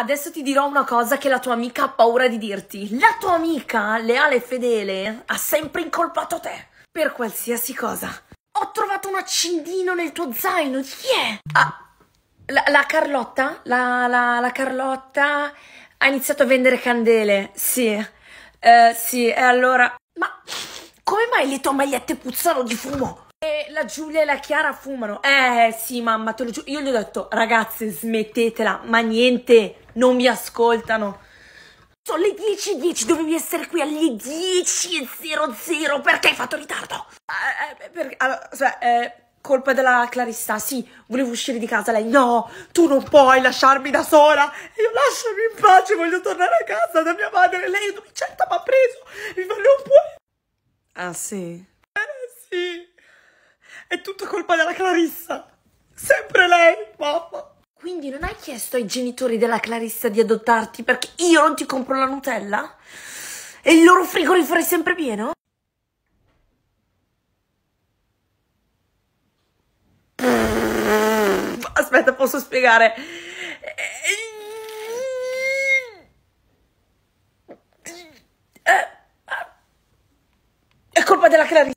Adesso ti dirò una cosa che la tua amica ha paura di dirti. La tua amica, leale e fedele, ha sempre incolpato te. Per qualsiasi cosa. Ho trovato un accendino nel tuo zaino. Chi yeah. ah, La, la, Carlotta? La, la, la, Carlotta ha iniziato a vendere candele. Sì. Eh, sì, e allora... Ma come mai le tue magliette puzzano di fumo? E la Giulia e la Chiara fumano. Eh sì, mamma, te lo giuro. Io gli ho detto, ragazze, smettetela, ma niente non mi ascoltano. Sono le 10.10, 10, dovevi essere qui alle 10.00 perché hai fatto ritardo? Eh, eh, perché, allora, cioè, eh, colpa della Clarissa, sì, volevo uscire di casa, lei no, tu non puoi lasciarmi da sola, io lasciami in pace, voglio tornare a casa da mia madre, lei non certo mi ha preso, mi fa non puoi. Ah sì? Eh sì, è tutta colpa della Clarissa, sempre lei. Quindi non hai chiesto ai genitori della Clarissa di adottarti perché io non ti compro la Nutella? E il loro frigorifero è sempre pieno? Aspetta, posso spiegare. Eh, eh, è colpa della Clarissa.